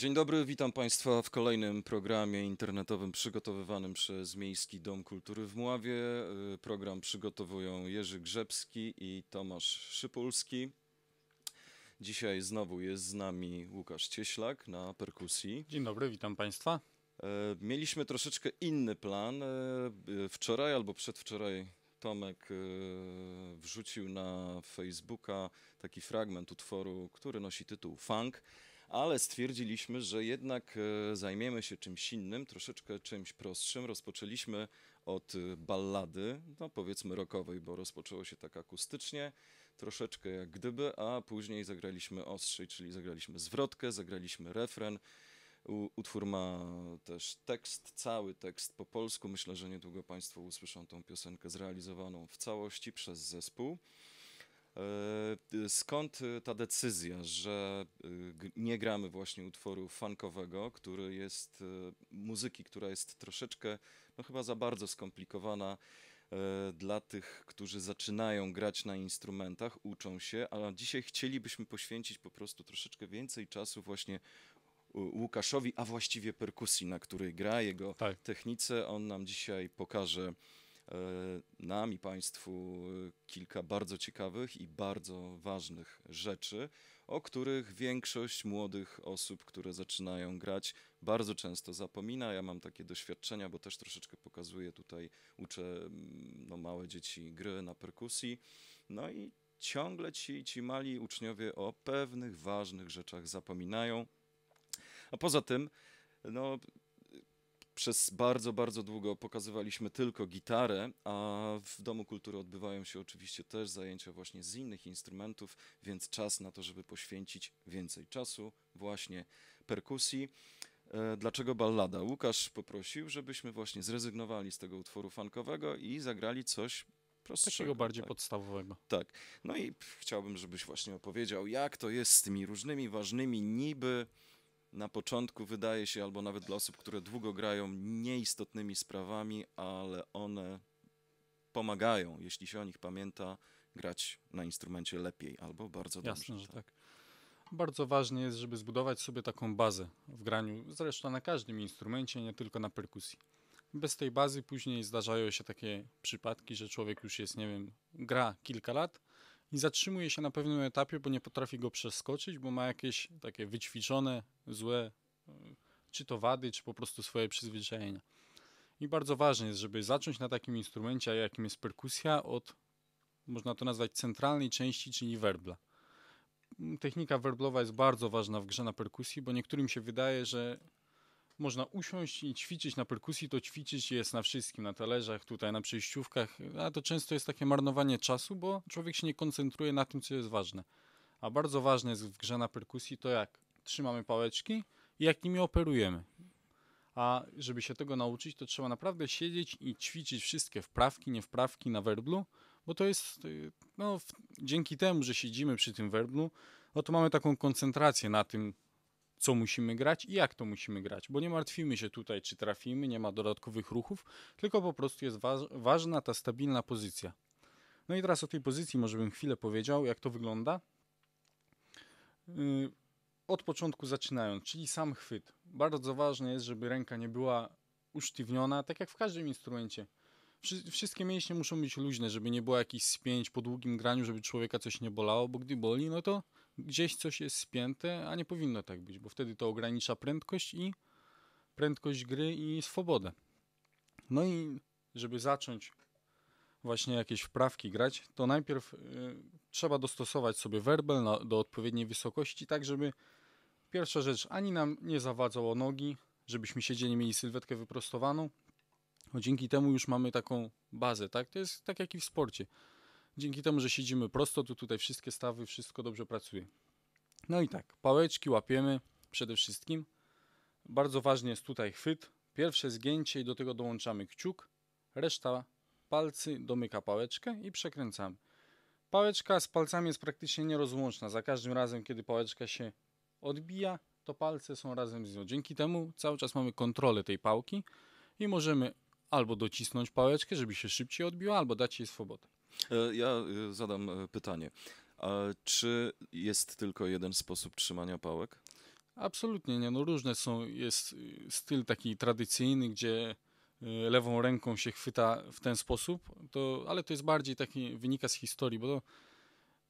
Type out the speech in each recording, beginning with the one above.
Dzień dobry, witam Państwa w kolejnym programie internetowym przygotowywanym przez Miejski Dom Kultury w Mławie. Y, program przygotowują Jerzy Grzebski i Tomasz Szypulski. Dzisiaj znowu jest z nami Łukasz Cieślak na perkusji. Dzień dobry, witam Państwa. Y, mieliśmy troszeczkę inny plan. Y, wczoraj albo przedwczoraj Tomek wrzucił na Facebooka taki fragment utworu, który nosi tytuł Funk ale stwierdziliśmy, że jednak e, zajmiemy się czymś innym, troszeczkę czymś prostszym. Rozpoczęliśmy od e, ballady, no powiedzmy rockowej, bo rozpoczęło się tak akustycznie, troszeczkę jak gdyby, a później zagraliśmy ostrzej, czyli zagraliśmy zwrotkę, zagraliśmy refren. Utwór ma też tekst, cały tekst po polsku. Myślę, że niedługo Państwo usłyszą tą piosenkę zrealizowaną w całości przez zespół. E, skąd e, ta decyzja, że e, nie gramy właśnie utworu funkowego, który jest muzyki, która jest troszeczkę, no chyba za bardzo skomplikowana dla tych, którzy zaczynają grać na instrumentach, uczą się, a dzisiaj chcielibyśmy poświęcić po prostu troszeczkę więcej czasu właśnie Łukaszowi, a właściwie perkusji, na której gra, jego tak. technice. On nam dzisiaj pokaże E, nam i Państwu kilka bardzo ciekawych i bardzo ważnych rzeczy, o których większość młodych osób, które zaczynają grać, bardzo często zapomina. Ja mam takie doświadczenia, bo też troszeczkę pokazuję tutaj, uczę mm, no, małe dzieci gry na perkusji. No i ciągle ci, ci mali uczniowie o pewnych ważnych rzeczach zapominają. A poza tym, no, przez bardzo, bardzo długo pokazywaliśmy tylko gitarę, a w Domu Kultury odbywają się oczywiście też zajęcia właśnie z innych instrumentów, więc czas na to, żeby poświęcić więcej czasu właśnie perkusji. E, dlaczego ballada? Łukasz poprosił, żebyśmy właśnie zrezygnowali z tego utworu funkowego i zagrali coś prostszego. Takiego bardziej tak. podstawowego. Tak. No i chciałbym, żebyś właśnie opowiedział, jak to jest z tymi różnymi ważnymi niby na początku wydaje się, albo nawet dla osób, które długo grają, nieistotnymi sprawami, ale one pomagają, jeśli się o nich pamięta, grać na instrumencie lepiej albo bardzo dobrze. Jasne, że tak. Bardzo ważne jest, żeby zbudować sobie taką bazę w graniu, zresztą na każdym instrumencie, nie tylko na perkusji. Bez tej bazy później zdarzają się takie przypadki, że człowiek już jest, nie wiem, gra kilka lat, i zatrzymuje się na pewnym etapie, bo nie potrafi go przeskoczyć, bo ma jakieś takie wyćwiczone, złe, e, czy to wady, czy po prostu swoje przyzwyczajenia. I bardzo ważne jest, żeby zacząć na takim instrumencie, jakim jest perkusja, od, można to nazwać, centralnej części, czyli werbla. Technika werblowa jest bardzo ważna w grze na perkusji, bo niektórym się wydaje, że można usiąść i ćwiczyć na perkusji, to ćwiczyć jest na wszystkim, na talerzach, tutaj na przejściówkach, a to często jest takie marnowanie czasu, bo człowiek się nie koncentruje na tym, co jest ważne. A bardzo ważne jest w grze na perkusji to jak trzymamy pałeczki i jak nimi operujemy. A żeby się tego nauczyć, to trzeba naprawdę siedzieć i ćwiczyć wszystkie wprawki, niewprawki na werblu, bo to jest, y, no, dzięki temu, że siedzimy przy tym werblu, no to mamy taką koncentrację na tym, co musimy grać i jak to musimy grać, bo nie martwimy się tutaj, czy trafimy, nie ma dodatkowych ruchów, tylko po prostu jest wa ważna ta stabilna pozycja. No i teraz o tej pozycji może bym chwilę powiedział, jak to wygląda. Yy, od początku zaczynając, czyli sam chwyt. Bardzo ważne jest, żeby ręka nie była usztywniona, tak jak w każdym instrumencie. wszystkie mięśnie muszą być luźne, żeby nie było jakichś spięć po długim graniu, żeby człowieka coś nie bolało, bo gdy boli, no to gdzieś coś jest spięte, a nie powinno tak być, bo wtedy to ogranicza prędkość i prędkość gry i swobodę. No i żeby zacząć właśnie jakieś wprawki grać, to najpierw y, trzeba dostosować sobie werbel na, do odpowiedniej wysokości, tak żeby pierwsza rzecz ani nam nie zawadzało nogi, żebyśmy siedzieli, mieli sylwetkę wyprostowaną. bo dzięki temu już mamy taką bazę, tak? To jest tak jak i w sporcie. Dzięki temu, że siedzimy prosto, to tutaj wszystkie stawy, wszystko dobrze pracuje. No i tak, pałeczki łapiemy przede wszystkim. Bardzo ważny jest tutaj chwyt. Pierwsze zgięcie i do tego dołączamy kciuk. Reszta palcy domyka pałeczkę i przekręcamy. Pałeczka z palcami jest praktycznie nierozłączna. Za każdym razem, kiedy pałeczka się odbija, to palce są razem z nią. Dzięki temu cały czas mamy kontrolę tej pałki i możemy albo docisnąć pałeczkę, żeby się szybciej odbiła, albo dać jej swobodę. E, ja e, zadam e, pytanie. A czy jest tylko jeden sposób trzymania pałek? Absolutnie nie. No różne są. Jest y, styl taki tradycyjny, gdzie y, lewą ręką się chwyta w ten sposób, to, ale to jest bardziej taki wynika z historii, bo to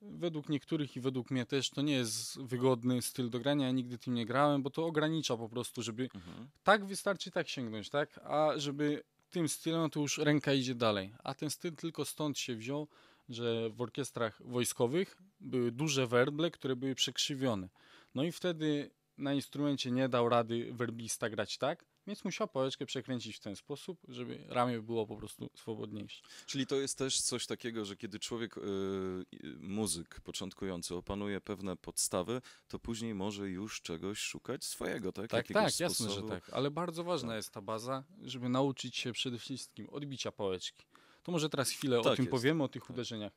według niektórych i według mnie też to nie jest wygodny styl do grania. Ja nigdy tym nie grałem, bo to ogranicza po prostu, żeby mhm. tak wystarczy tak sięgnąć, tak? A żeby tym stylem, no to już ręka idzie dalej. A ten styl tylko stąd się wziął, że w orkiestrach wojskowych były duże werble, które były przekrzywione. No i wtedy na instrumencie nie dał rady werblista grać tak, więc musiała pałeczkę przekręcić w ten sposób, żeby ramię było po prostu swobodniejsze. Czyli to jest też coś takiego, że kiedy człowiek, yy, muzyk początkujący, opanuje pewne podstawy, to później może już czegoś szukać swojego, tak? Tak, tak, jasne, że tak. Ale bardzo ważna tak. jest ta baza, żeby nauczyć się przede wszystkim odbicia pałeczki. To może teraz chwilę tak o tym jest. powiemy, o tych tak. uderzeniach.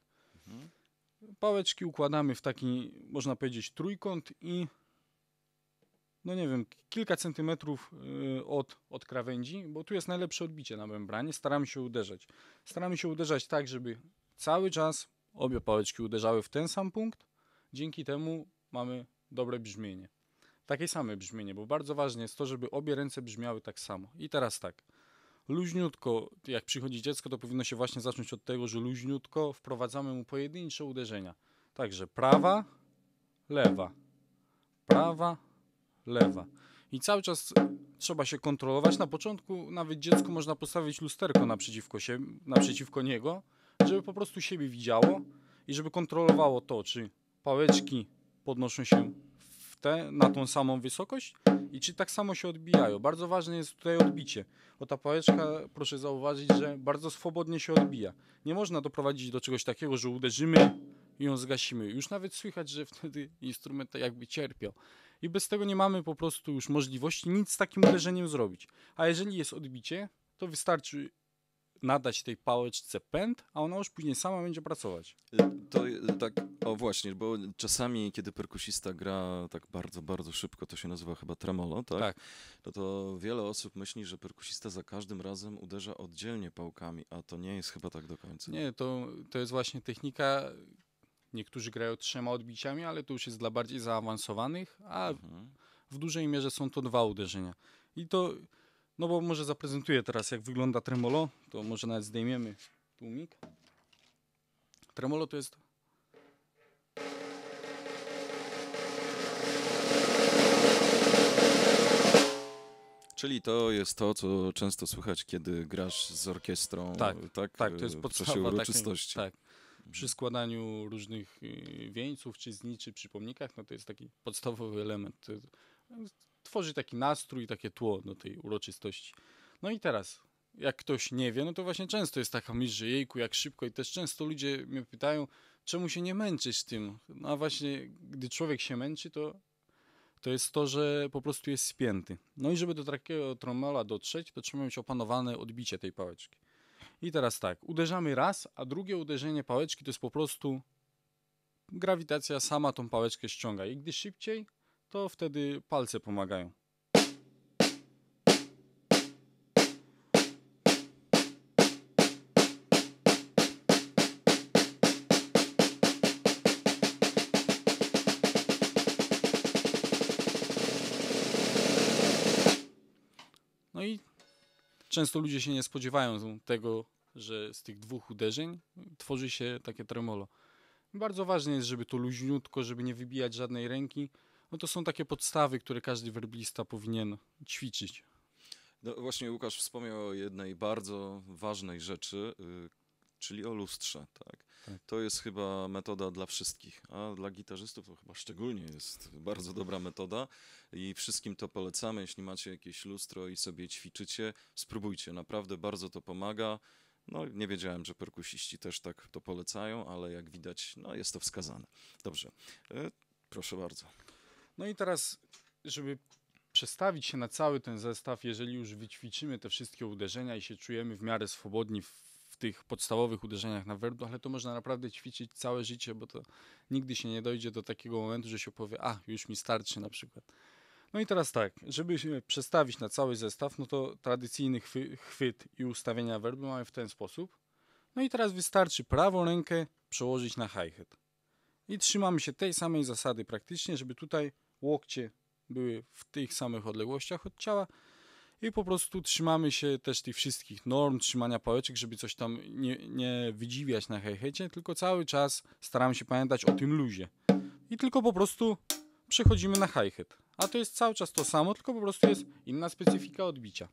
Mhm. Pałeczki układamy w taki, można powiedzieć, trójkąt i no nie wiem, kilka centymetrów y, od, od krawędzi, bo tu jest najlepsze odbicie na membranie, staramy się uderzać. Staramy się uderzać tak, żeby cały czas obie pałeczki uderzały w ten sam punkt, dzięki temu mamy dobre brzmienie. Takie same brzmienie, bo bardzo ważne jest to, żeby obie ręce brzmiały tak samo. I teraz tak, luźniutko, jak przychodzi dziecko, to powinno się właśnie zacząć od tego, że luźniutko wprowadzamy mu pojedyncze uderzenia. Także prawa, lewa, prawa, lewa. I cały czas trzeba się kontrolować. Na początku nawet dziecku można postawić lusterko naprzeciwko, się, naprzeciwko niego, żeby po prostu siebie widziało i żeby kontrolowało to, czy pałeczki podnoszą się w te, na tą samą wysokość i czy tak samo się odbijają. Bardzo ważne jest tutaj odbicie, bo ta pałeczka, proszę zauważyć, że bardzo swobodnie się odbija. Nie można doprowadzić do czegoś takiego, że uderzymy i ją zgasimy. Już nawet słychać, że wtedy instrument tak jakby cierpiał i bez tego nie mamy po prostu już możliwości nic z takim uderzeniem zrobić. A jeżeli jest odbicie, to wystarczy nadać tej pałeczce pęd, a ona już później sama będzie pracować. To tak, o właśnie, bo czasami, kiedy perkusista gra tak bardzo, bardzo szybko, to się nazywa chyba tremolo, tak? tak. No to wiele osób myśli, że perkusista za każdym razem uderza oddzielnie pałkami, a to nie jest chyba tak do końca. Nie, to, to jest właśnie technika, Niektórzy grają trzema odbiciami, ale to już jest dla bardziej zaawansowanych, a mhm. w dużej mierze są to dwa uderzenia. I to, no bo może zaprezentuję teraz, jak wygląda tremolo, to może nawet zdejmiemy tłumik. Tremolo to jest Czyli to jest to, co często słychać, kiedy grasz z orkiestrą, tak? Tak, tak to jest podstawa. W czasie uroczystości. Takiej, tak przy składaniu różnych y, wieńców czy zniczy przy pomnikach, no to jest taki podstawowy element. No, tworzy taki nastrój, takie tło do tej uroczystości. No i teraz, jak ktoś nie wie, no to właśnie często jest taka myśl, że jejku, jak szybko i też często ludzie mnie pytają, czemu się nie męczysz tym? No a właśnie, gdy człowiek się męczy, to to jest to, że po prostu jest spięty. No i żeby do takiego tromala dotrzeć, to trzeba mieć opanowane odbicie tej pałeczki. I teraz tak, uderzamy raz, a drugie uderzenie pałeczki to jest po prostu grawitacja sama tą pałeczkę ściąga. I gdy szybciej, to wtedy palce pomagają. często ludzie się nie spodziewają tego, że z tych dwóch uderzeń tworzy się takie tremolo. Bardzo ważne jest, żeby to luźniutko, żeby nie wybijać żadnej ręki. No to są takie podstawy, które każdy werblista powinien ćwiczyć. No właśnie Łukasz wspomniał o jednej bardzo ważnej rzeczy, y, czyli o lustrze. Tak? tak. To jest chyba metoda dla wszystkich, a dla gitarzystów to chyba szczególnie jest bardzo dobra metoda i wszystkim to polecamy. Jeśli macie jakieś lustro i sobie ćwiczycie, spróbujcie, naprawdę bardzo to pomaga. No, nie wiedziałem, że perkusiści też tak to polecają, ale jak widać, no, jest to wskazane. Dobrze, e, proszę bardzo. No i teraz, żeby przestawić się na cały ten zestaw, jeżeli już wyćwiczymy te wszystkie uderzenia i się czujemy w miarę swobodni w tych podstawowych uderzeniach na werbu, ale to można naprawdę ćwiczyć całe życie, bo to nigdy się nie dojdzie do takiego momentu, że się powie, a już mi starczy na przykład. No i teraz tak, żeby się przestawić na cały zestaw, no to tradycyjny chwy, chwyt i ustawienia werbu mamy w ten sposób. No i teraz wystarczy prawą rękę przełożyć na hi-hat. I trzymamy się tej samej zasady praktycznie, żeby tutaj łokcie były w tych samych odległościach od ciała, i po prostu trzymamy się też tych wszystkich norm, trzymania pałeczek, żeby coś tam nie, nie wydziwiać na hejhecie, tylko cały czas staramy się pamiętać o tym luzie. I tylko po prostu przechodzimy na hi-hat. A to jest cały czas to samo, tylko po prostu jest inna specyfika odbicia.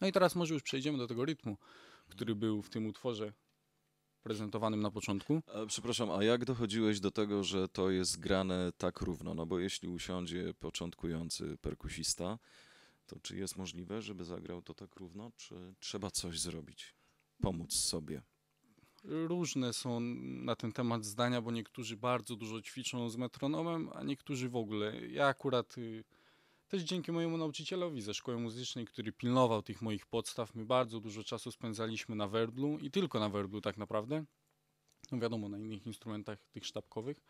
No i teraz może już przejdziemy do tego rytmu, który był w tym utworze prezentowanym na początku. A, e, przepraszam, a jak dochodziłeś do tego, że to jest grane tak równo? No bo jeśli usiądzie początkujący perkusista, to czy jest możliwe, żeby zagrał to tak równo, czy trzeba coś zrobić, pomóc sobie? Różne są na ten temat zdania, bo niektórzy bardzo dużo ćwiczą z metronomem, a niektórzy w ogóle. Ja akurat y, też dzięki mojemu nauczycielowi ze szkoły muzycznej, który pilnował tych moich podstaw, my bardzo dużo czasu spędzaliśmy na werdlu i tylko na werdlu tak naprawdę. No wiadomo, na innych instrumentach tych sztabkowych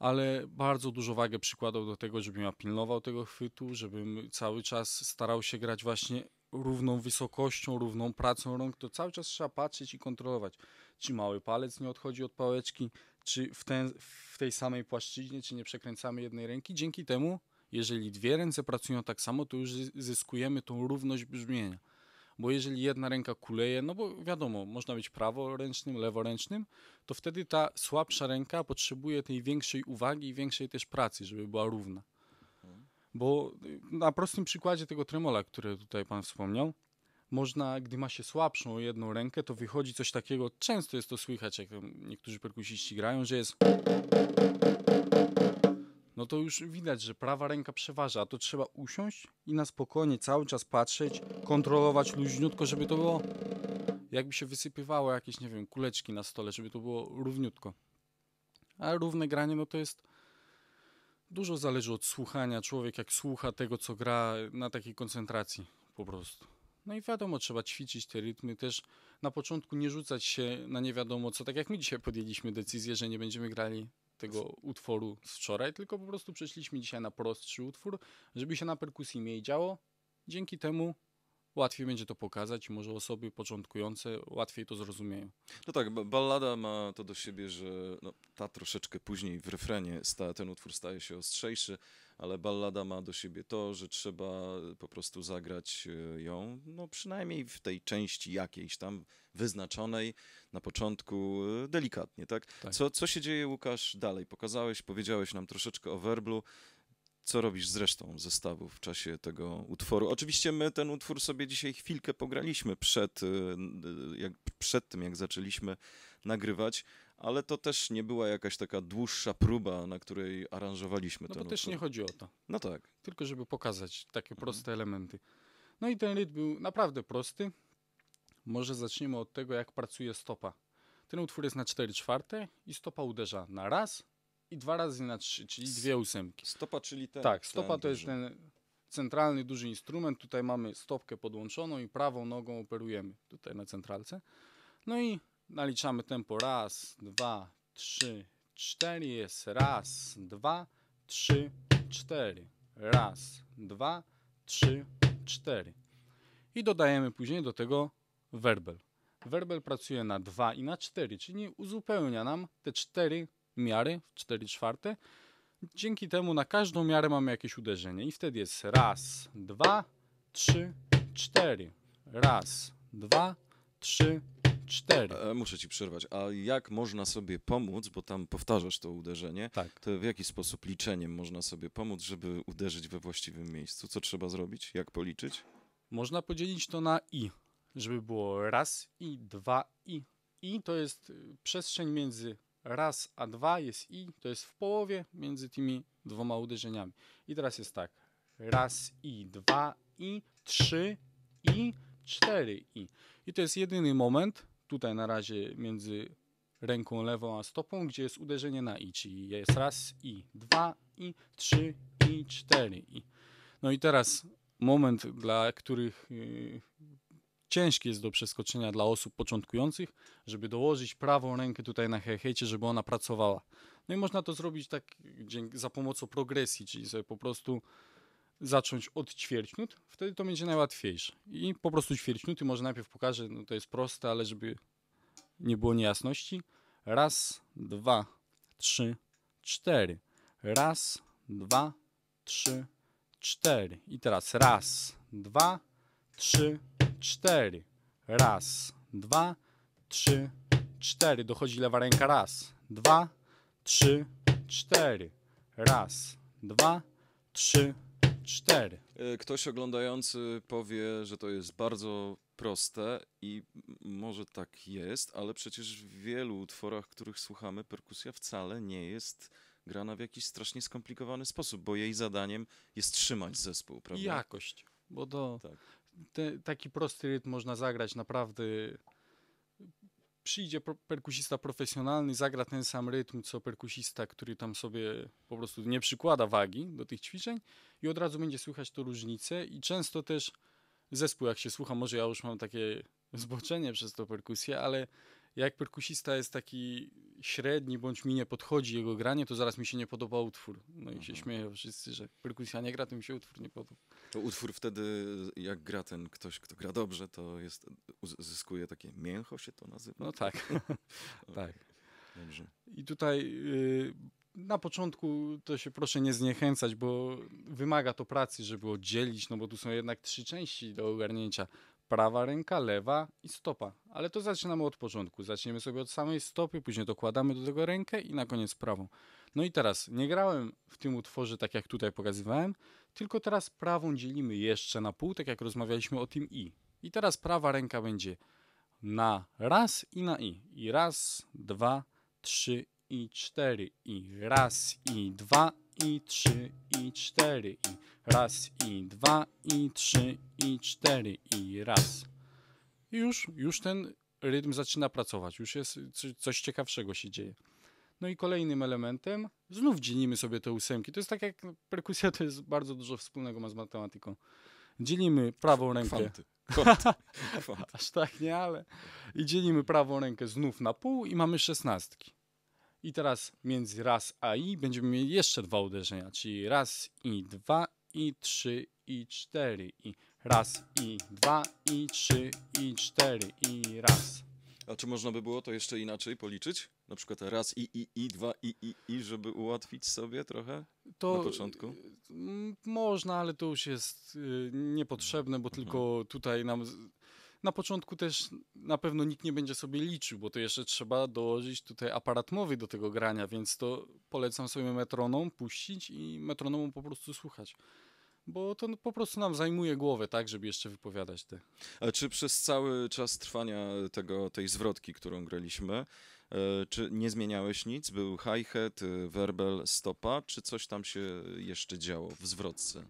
ale bardzo dużo wagę przykładał do tego, żebym ja pilnował tego chwytu, żebym cały czas starał się grać właśnie równą wysokością, równą pracą rąk, to cały czas trzeba patrzeć i kontrolować, czy mały palec nie odchodzi od pałeczki, czy w, ten, w tej samej płaszczyźnie, czy nie przekręcamy jednej ręki. Dzięki temu, jeżeli dwie ręce pracują tak samo, to już zyskujemy tą równość brzmienia bo jeżeli jedna ręka kuleje, no bo wiadomo, można być praworęcznym, leworęcznym, to wtedy ta słabsza ręka potrzebuje tej większej uwagi i większej też pracy, żeby była równa. Bo na prostym przykładzie tego tremola, który tutaj pan wspomniał, można, gdy ma się słabszą jedną rękę, to wychodzi coś takiego, często jest to słychać, jak niektórzy perkusiści grają, że jest no to już widać, że prawa ręka przeważa, a to trzeba usiąść i na spokojnie cały czas patrzeć, kontrolować luźniutko, żeby to było jakby się wysypywało jakieś, nie wiem, kuleczki na stole, żeby to było równiutko. A równe granie, no to jest dużo zależy od słuchania. Człowiek jak słucha tego, co gra, na takiej koncentracji po prostu. No i wiadomo, trzeba ćwiczyć te rytmy też. Na początku nie rzucać się na nie wiadomo co. Tak jak my dzisiaj podjęliśmy decyzję, że nie będziemy grali tego utworu z wczoraj, tylko po prostu przeszliśmy dzisiaj na prostszy utwór, żeby się na perkusji mniej działo. Dzięki temu Łatwiej będzie to pokazać, może osoby początkujące łatwiej to zrozumieją. No tak, ballada ma to do siebie, że no, ta troszeczkę później w refrenie sta, ten utwór staje się ostrzejszy, ale ballada ma do siebie to, że trzeba po prostu zagrać e, ją, no przynajmniej w tej części jakiejś tam wyznaczonej na początku e, delikatnie, tak? tak. Co, co się dzieje, Łukasz, dalej? Pokazałeś, powiedziałeś nam troszeczkę o werblu co robisz z resztą zestawu w czasie tego utworu. Oczywiście my ten utwór sobie dzisiaj chwilkę pograliśmy przed, y, y, jak, przed tym, jak zaczęliśmy nagrywać, ale to też nie była jakaś taka dłuższa próba, na której aranżowaliśmy no ten bo też utwór. nie chodzi o to. No tak. Tylko żeby pokazać takie mhm. proste mhm. elementy. No i ten lid był naprawdę prosty. Może zaczniemy od tego, jak pracuje stopa. Ten utwór jest na 4 czwarte i stopa uderza na raz, i dwa razy na trzy, czyli dwie ósemki. Stopa, czyli ten. Tak, stopa ten to duży. jest ten centralny duży instrument. Tutaj mamy stopkę podłączoną i prawą nogą operujemy tutaj na centralce. No i naliczamy tempo raz, dwa, trzy, cztery. Jest raz, dwa, trzy, cztery. Raz, dwa, trzy, cztery. I dodajemy później do tego werbel. Werbel pracuje na dwa i na cztery, czyli uzupełnia nam te cztery miary, 4 czwarte. Dzięki temu na każdą miarę mamy jakieś uderzenie i wtedy jest raz, dwa, trzy, cztery. Raz, dwa, trzy, cztery. E, muszę ci przerwać. A jak można sobie pomóc, bo tam powtarzasz to uderzenie, tak. to w jaki sposób liczeniem można sobie pomóc, żeby uderzyć we właściwym miejscu? Co trzeba zrobić? Jak policzyć? Można podzielić to na i, żeby było raz i, dwa i. I to jest y, przestrzeń między raz, a dwa jest i, to jest w połowie między tymi dwoma uderzeniami. I teraz jest tak, raz i, dwa i, trzy i, cztery i. I to jest jedyny moment, tutaj na razie między ręką lewą a stopą, gdzie jest uderzenie na i, czyli jest raz i, dwa i, trzy i, cztery i. No i teraz moment, dla których y, ciężki jest do przeskoczenia dla osób początkujących, żeby dołożyć prawą rękę tutaj na hechecie, żeby ona pracowała. No i można to zrobić tak za pomocą progresji, czyli sobie po prostu zacząć od ćwierćnut, wtedy to będzie najłatwiejsze. I po prostu ćwierćnuty może najpierw pokażę, no to jest proste, ale żeby nie było niejasności. Raz, dwa, trzy, cztery. Raz, dwa, trzy, cztery. I teraz raz, dwa, trzy, cztery. Raz, dwa, trzy, cztery. Dochodzi lewa ręka. Raz, dwa, trzy, cztery. Raz, dwa, trzy, cztery. E, ktoś oglądający powie, że to jest bardzo proste i może tak jest, ale przecież w wielu utworach, których słuchamy, perkusja wcale nie jest grana w jakiś strasznie skomplikowany sposób, bo jej zadaniem jest trzymać zespół, prawda? jakość, bo to tak te, taki prosty rytm można zagrać naprawdę. Przyjdzie pro, perkusista profesjonalny, zagra ten sam rytm co perkusista, który tam sobie po prostu nie przykłada wagi do tych ćwiczeń i od razu będzie słychać to różnicę. I często też zespół, jak się słucha, może ja już mam takie zboczenie przez to perkusję, ale jak perkusista jest taki średni, bądź mi nie podchodzi jego granie, to zaraz mi się nie podoba utwór. No i się mhm. śmieją wszyscy, że perkusja nie gra, to mi się utwór nie podoba. To no, utwór wtedy, jak gra ten ktoś, kto gra dobrze, to jest, zyskuje takie mięcho się to nazywa? No tak, tak. Dobrze. I tutaj y, na początku to się proszę nie zniechęcać, bo wymaga to pracy, żeby oddzielić, no bo tu są jednak trzy części do ogarnięcia. Prawa ręka, lewa i stopa. Ale to zaczynamy od początku. Zaczniemy sobie od samej stopy, później dokładamy do tego rękę i na koniec prawą. No i teraz, nie grałem w tym utworze tak jak tutaj pokazywałem, tylko teraz prawą dzielimy jeszcze na pół, tak jak rozmawialiśmy o tym i. I teraz prawa ręka będzie na raz i na i. I raz, dwa, trzy i cztery. I raz i dwa i trzy i cztery. I raz i dwa i trzy i cztery. I raz. I już, już ten rytm zaczyna pracować. Już jest coś ciekawszego się dzieje. No i kolejnym elementem, znów dzielimy sobie te ósemki. To jest tak jak no, perkusja, to jest bardzo dużo wspólnego ma z matematyką. Dzielimy prawą rękę. Kwanty. Kwanty. Aż tak nie, ale. I dzielimy prawą rękę znów na pół i mamy szesnastki. I teraz między raz a i będziemy mieli jeszcze dwa uderzenia, czyli raz i dwa i trzy i cztery i raz i dwa i trzy i cztery i raz. A czy można by było to jeszcze inaczej policzyć? na przykład raz i, i, i, dwa i, i, i, żeby ułatwić sobie trochę to na początku? Y, można, ale to już jest y, niepotrzebne, bo mhm. tylko tutaj nam... Na początku też na pewno nikt nie będzie sobie liczył, bo to jeszcze trzeba dołożyć tutaj aparat mowy do tego grania, więc to polecam sobie metronom puścić i metronomu po prostu słuchać bo to po prostu nam zajmuje głowę, tak, żeby jeszcze wypowiadać te. A czy przez cały czas trwania tego, tej zwrotki, którą graliśmy, E, czy nie zmieniałeś nic? Był hi-hat, y, werbel, stopa, czy coś tam się jeszcze działo w zwrotce?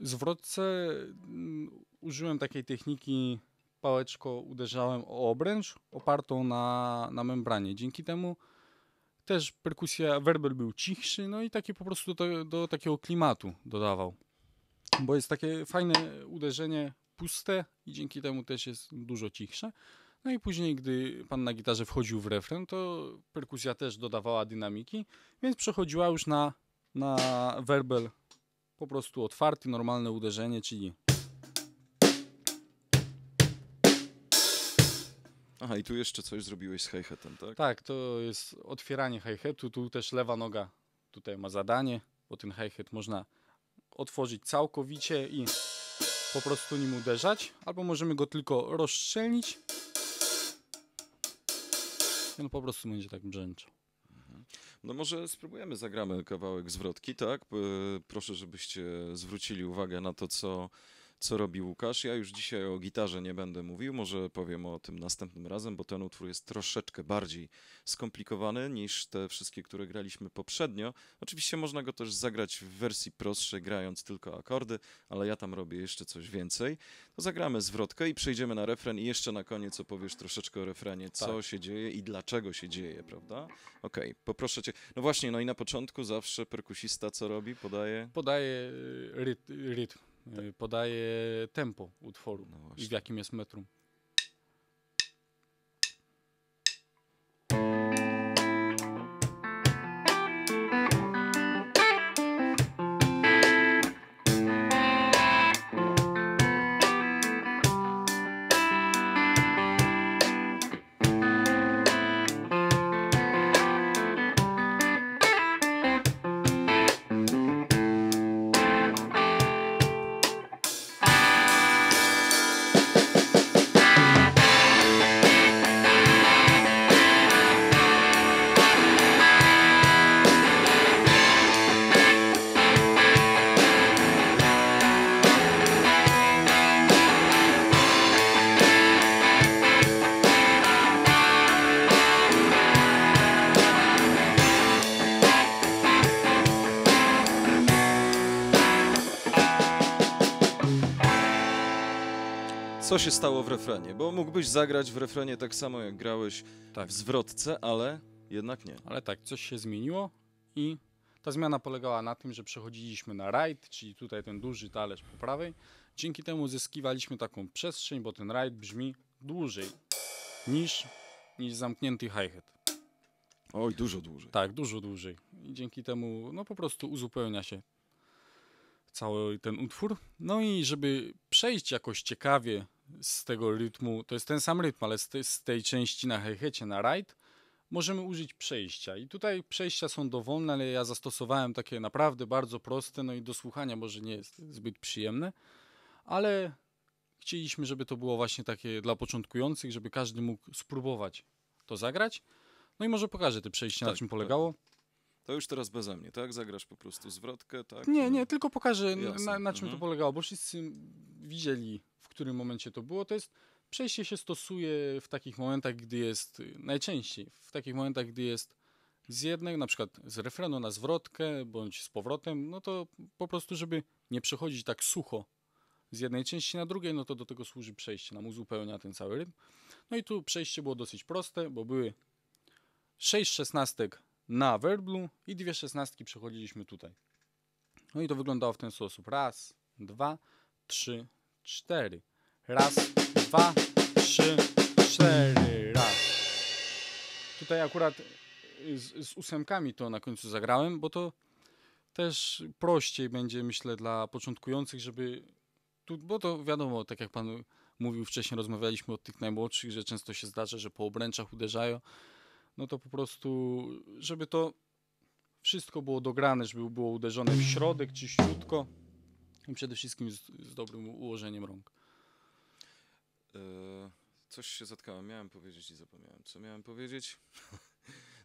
W zwrotce mm, użyłem takiej techniki pałeczko uderzałem o obręcz opartą na, na membranie. Dzięki temu też perkusja, werbel był cichszy, no i taki po prostu do, do takiego klimatu dodawał. Bo jest takie fajne uderzenie puste i dzięki temu też jest dużo cichsze. No i później, gdy pan na gitarze wchodził w refren, to perkusja też dodawała dynamiki, więc przechodziła już na, na werbel po prostu otwarty, normalne uderzenie, czyli... Aha, i tu jeszcze coś zrobiłeś z hi-hatem, tak? Tak, to jest otwieranie hi-hatu, tu też lewa noga tutaj ma zadanie, bo ten hi-hat można otworzyć całkowicie i po prostu nim uderzać, albo możemy go tylko rozszczelnić no po prostu będzie tak brzęczał. Mhm. No może spróbujemy, zagramy kawałek zwrotki, tak? Proszę, żebyście zwrócili uwagę na to, co co robi Łukasz. Ja już dzisiaj o gitarze nie będę mówił, może powiem o tym następnym razem, bo ten utwór jest troszeczkę bardziej skomplikowany niż te wszystkie, które graliśmy poprzednio. Oczywiście można go też zagrać w wersji prostszej, grając tylko akordy, ale ja tam robię jeszcze coś więcej. To zagramy zwrotkę i przejdziemy na refren i jeszcze na koniec opowiesz troszeczkę o refrenie, co tak. się dzieje i dlaczego się dzieje, prawda? Okej, okay, poproszę cię. No właśnie, no i na początku zawsze perkusista co robi? Podaje... Podaje y, rytm. rytm. Y, podaje tempo utworu no i w jakim jest metrum. się stało w refrenie? Bo mógłbyś zagrać w refrenie tak samo, jak grałeś tak. w zwrotce, ale jednak nie. Ale tak, coś się zmieniło i ta zmiana polegała na tym, że przechodziliśmy na ride, czyli tutaj ten duży talerz po prawej. Dzięki temu zyskiwaliśmy taką przestrzeń, bo ten ride brzmi dłużej niż, niż zamknięty hi-hat. Oj, dużo dłużej. Tak, dużo dłużej. I dzięki temu no po prostu uzupełnia się cały ten utwór. No i żeby przejść jakoś ciekawie z tego rytmu, to jest ten sam rytm, ale z tej, z tej części na hechecie, na ride, możemy użyć przejścia. I tutaj przejścia są dowolne, ale ja zastosowałem takie naprawdę bardzo proste, no i do słuchania może nie jest zbyt przyjemne, ale chcieliśmy, żeby to było właśnie takie dla początkujących, żeby każdy mógł spróbować to zagrać. No i może pokażę te przejścia, tak, na czym tak. polegało. To już teraz beze mnie, tak? Zagrasz po prostu zwrotkę, tak? Nie, no. nie, tylko pokażę na, na, czym mhm. to polegało, bo wszyscy widzieli którym momencie to było, to jest przejście się stosuje w takich momentach, gdy jest y, najczęściej, w takich momentach, gdy jest z jednej, na przykład z refrenu na zwrotkę, bądź z powrotem, no to po prostu, żeby nie przechodzić tak sucho z jednej części na drugiej, no to do tego służy przejście, nam uzupełnia ten cały rytm. No i tu przejście było dosyć proste, bo były 6 szesnastek na werblu i dwie szesnastki przechodziliśmy tutaj. No i to wyglądało w ten sposób. Raz, dwa, trzy, cztery. Raz, dwa, trzy, cztery. Raz. Tutaj akurat y, z, z ósemkami to na końcu zagrałem, bo to też prościej będzie, myślę, dla początkujących, żeby. Tu, bo to wiadomo, tak jak pan mówił wcześniej, rozmawialiśmy o tych najmłodszych, że często się zdarza, że po obręczach uderzają. No to po prostu, żeby to wszystko było dograne, żeby było uderzone w środek czy śródko. I przede wszystkim z, z dobrym ułożeniem rąk. E, coś się zatkałem, miałem powiedzieć i zapomniałem, co miałem powiedzieć.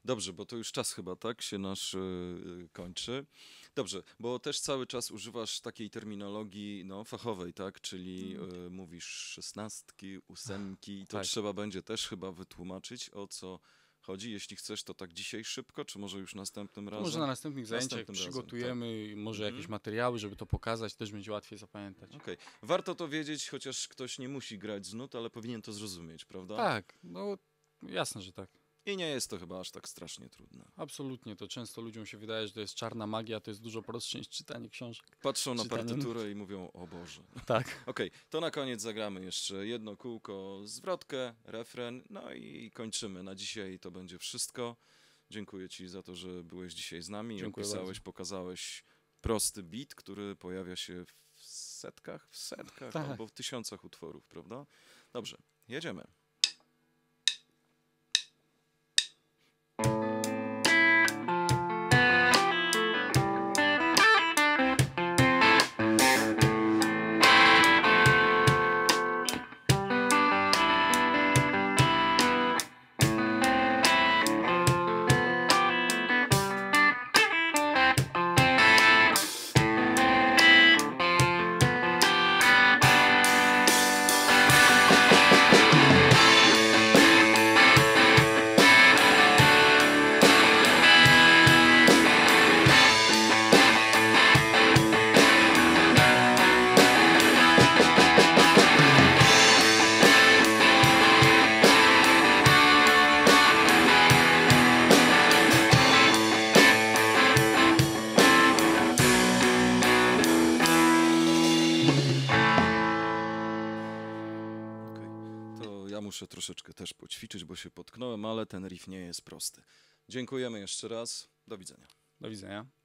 Dobrze, bo to już czas chyba, tak, się nasz yy, kończy. Dobrze, bo też cały czas używasz takiej terminologii no, fachowej, tak, czyli yy, mówisz szesnastki, ósemki i to tak. trzeba będzie też chyba wytłumaczyć, o co chodzi. Jeśli chcesz, to tak dzisiaj szybko, czy może już następnym razem? Może na następnych zajęciach Następnym przygotujemy, razem, tak. może mhm. jakieś materiały, żeby to pokazać, też będzie łatwiej zapamiętać. Okay. Warto to wiedzieć, chociaż ktoś nie musi grać z nut, ale powinien to zrozumieć, prawda? Tak, no jasne, że tak. I nie jest to chyba aż tak strasznie trudne. Absolutnie, to często ludziom się wydaje, że to jest czarna magia, to jest dużo prostsze niż czytanie książek. Patrzą na partyturę i mówią, o Boże. Tak. Okej, okay, to na koniec zagramy jeszcze jedno kółko, zwrotkę, refren, no i kończymy. Na dzisiaj to będzie wszystko. Dziękuję Ci za to, że byłeś dzisiaj z nami. Dziękuję opisałeś, bardzo. pokazałeś prosty beat, który pojawia się w setkach, w setkach tak. albo w tysiącach utworów, prawda? Dobrze, jedziemy. ale ten riff nie jest prosty. Dziękujemy jeszcze raz. Do widzenia. Do widzenia.